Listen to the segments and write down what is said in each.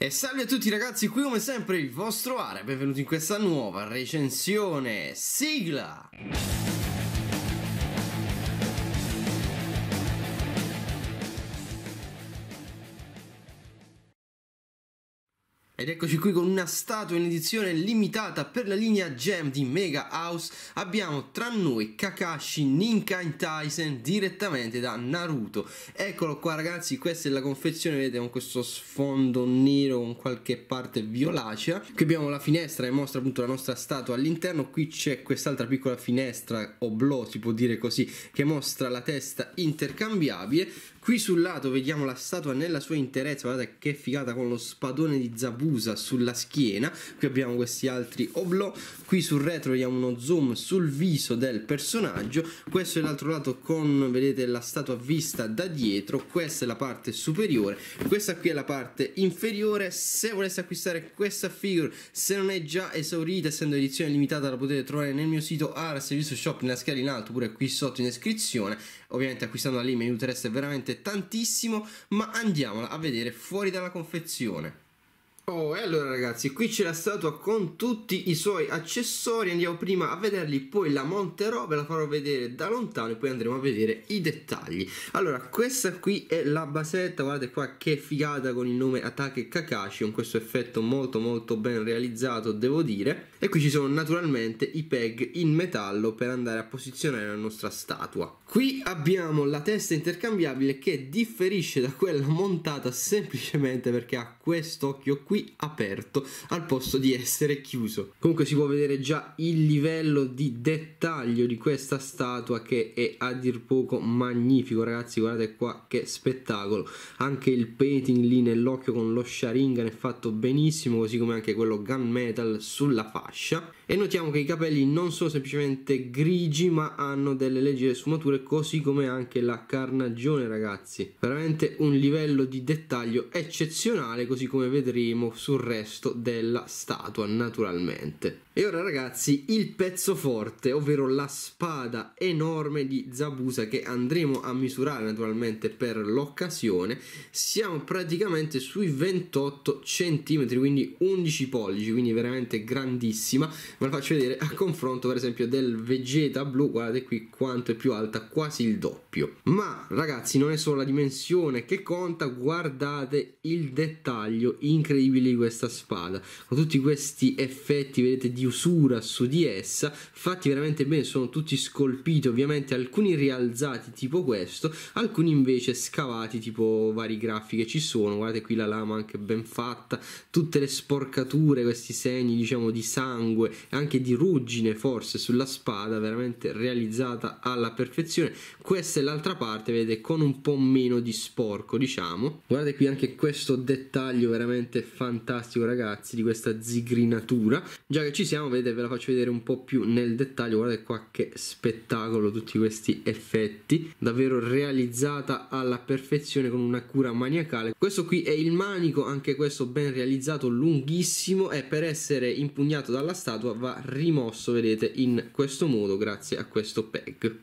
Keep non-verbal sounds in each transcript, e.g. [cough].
E salve a tutti ragazzi, qui come sempre il vostro Are, benvenuti in questa nuova recensione, sigla! Ed eccoci qui con una statua in edizione limitata per la linea Gem di Mega House. Abbiamo tra noi Kakashi Ninkan Tyson direttamente da Naruto. Eccolo qua ragazzi, questa è la confezione, vedete con questo sfondo nero con qualche parte violacea. Qui abbiamo la finestra che mostra appunto la nostra statua all'interno. Qui c'è quest'altra piccola finestra oblò, si può dire così, che mostra la testa intercambiabile. Qui sul lato vediamo la statua nella sua interezza, guardate che figata con lo spadone di Zabu chiusa sulla schiena qui abbiamo questi altri oblò qui sul retro abbiamo uno zoom sul viso del personaggio questo è l'altro lato con vedete la statua vista da dietro questa è la parte superiore questa qui è la parte inferiore se voleste acquistare questa figure se non è già esaurita essendo edizione limitata la potete trovare nel mio sito Ars Viso Shop nella scheda in alto oppure qui sotto in descrizione ovviamente acquistandola lì mi aiutereste veramente tantissimo ma andiamola a vedere fuori dalla confezione Oh, e allora ragazzi, qui c'è la statua con tutti i suoi accessori, andiamo prima a vederli, poi la monterò, ve la farò vedere da lontano e poi andremo a vedere i dettagli. Allora, questa qui è la basetta, guardate qua che figata con il nome Atake Kakashi, con questo effetto molto molto ben realizzato, devo dire. E qui ci sono naturalmente i peg in metallo per andare a posizionare la nostra statua. Qui abbiamo la testa intercambiabile che differisce da quella montata semplicemente perché ha occhio qui qui aperto al posto di essere chiuso. Comunque si può vedere già il livello di dettaglio di questa statua che è a dir poco magnifico ragazzi guardate qua che spettacolo anche il painting lì nell'occhio con lo sharingan è fatto benissimo così come anche quello gunmetal sulla fascia e notiamo che i capelli non sono semplicemente grigi ma hanno delle leggere sfumature così come anche la carnagione ragazzi veramente un livello di dettaglio eccezionale così come vedremo sul resto della statua naturalmente e ora ragazzi il pezzo forte ovvero la spada enorme di Zabusa che andremo a misurare naturalmente per l'occasione siamo praticamente sui 28 cm quindi 11 pollici quindi veramente grandissima ve la faccio vedere a confronto per esempio del Vegeta blu guardate qui quanto è più alta quasi il doppio ma ragazzi non è solo la dimensione che conta guardate il dettaglio incredibile di questa spada con tutti questi effetti vedete di usura su di essa fatti veramente bene sono tutti scolpiti ovviamente alcuni rialzati tipo questo alcuni invece scavati tipo vari graffi che ci sono guardate qui la lama anche ben fatta tutte le sporcature questi segni diciamo di sangue anche di ruggine forse sulla spada veramente realizzata alla perfezione questa è l'altra parte vedete con un po' meno di sporco diciamo guardate qui anche questo dettaglio veramente fantastico ragazzi di questa zigrinatura già che ci siamo vedete ve la faccio vedere un po' più nel dettaglio guardate qua che spettacolo tutti questi effetti davvero realizzata alla perfezione con una cura maniacale questo qui è il manico anche questo ben realizzato lunghissimo e per essere impugnato dalla statua va rimosso vedete in questo modo grazie a questo peg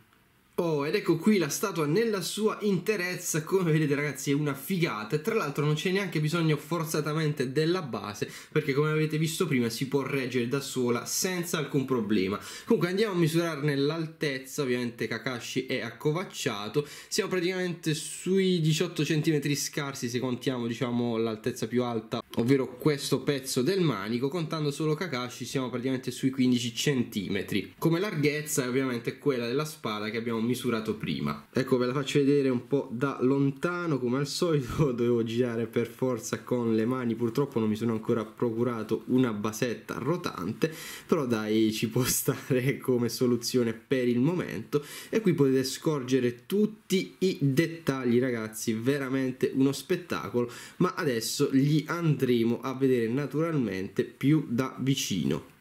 Oh, ed ecco qui la statua nella sua interezza, come vedete ragazzi è una figata, tra l'altro non c'è neanche bisogno forzatamente della base, perché come avete visto prima si può reggere da sola senza alcun problema. Comunque andiamo a misurarne l'altezza, ovviamente Kakashi è accovacciato, siamo praticamente sui 18 cm scarsi se contiamo diciamo l'altezza più alta, ovvero questo pezzo del manico, contando solo Kakashi siamo praticamente sui 15 cm. Come larghezza è ovviamente quella della spada che abbiamo misurato prima. Ecco, ve la faccio vedere un po' da lontano come al solito, [laughs] dovevo girare per forza con le mani, purtroppo non mi sono ancora procurato una basetta rotante, però dai ci può stare [laughs] come soluzione per il momento e qui potete scorgere tutti i dettagli ragazzi, veramente uno spettacolo, ma adesso li andremo a vedere naturalmente più da vicino.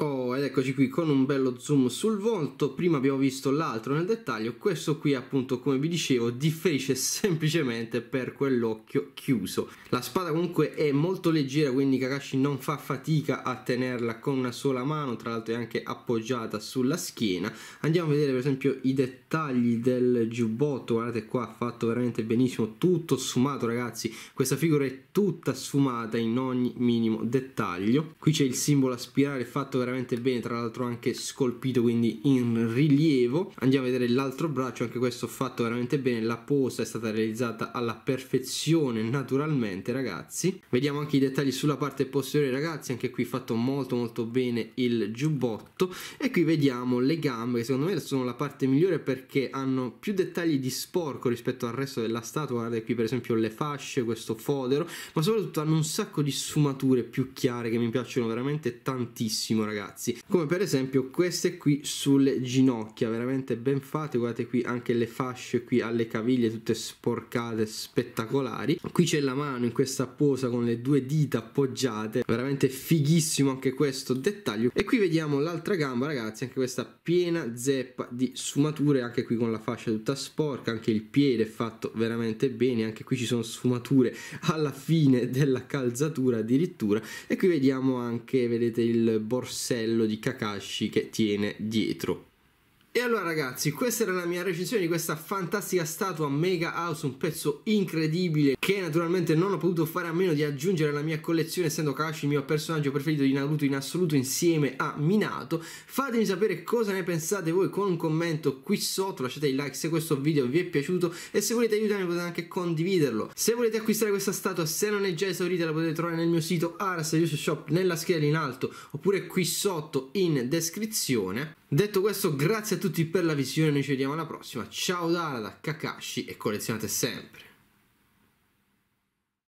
Oh, ed eccoci qui con un bello zoom sul volto, prima abbiamo visto l'altro nel dettaglio, questo qui appunto come vi dicevo differisce semplicemente per quell'occhio chiuso. La spada comunque è molto leggera quindi Kakashi non fa fatica a tenerla con una sola mano, tra l'altro è anche appoggiata sulla schiena. Andiamo a vedere per esempio i dettagli del giubbotto, guardate qua fatto veramente benissimo, tutto sfumato ragazzi, questa figura è tutta sfumata in ogni minimo dettaglio. Qui c'è il simbolo a spirale fatto fatto veramente bene, tra l'altro anche scolpito, quindi in rilievo. Andiamo a vedere l'altro braccio, anche questo fatto veramente bene, la posa è stata realizzata alla perfezione naturalmente ragazzi. Vediamo anche i dettagli sulla parte posteriore ragazzi, anche qui fatto molto molto bene il giubbotto e qui vediamo le gambe che secondo me sono la parte migliore perché hanno più dettagli di sporco rispetto al resto della statua, guardate qui per esempio le fasce, questo fodero, ma soprattutto hanno un sacco di sfumature più chiare che mi piacciono veramente tantissimo tantissimo ragazzi come per esempio queste qui sulle ginocchia veramente ben fatte guardate qui anche le fasce qui alle caviglie tutte sporcate spettacolari qui c'è la mano in questa posa con le due dita appoggiate veramente fighissimo anche questo dettaglio e qui vediamo l'altra gamba ragazzi anche questa piena zeppa di sfumature anche qui con la fascia tutta sporca anche il piede è fatto veramente bene anche qui ci sono sfumature alla fine della calzatura addirittura e qui vediamo anche vedete il borso orsello di Kakashi che tiene dietro. E allora ragazzi, questa era la mia recensione di questa fantastica statua Mega House, un pezzo incredibile che naturalmente non ho potuto fare a meno di aggiungere alla mia collezione essendo Kakashi il mio personaggio preferito di Naruto in assoluto insieme a Minato fatemi sapere cosa ne pensate voi con un commento qui sotto lasciate i like se questo video vi è piaciuto e se volete aiutarmi potete anche condividerlo se volete acquistare questa statua se non è già esaurita la potete trovare nel mio sito Aras Shop nella scheda in alto oppure qui sotto in descrizione detto questo grazie a tutti per la visione noi ci vediamo alla prossima ciao da Kakashi e collezionate sempre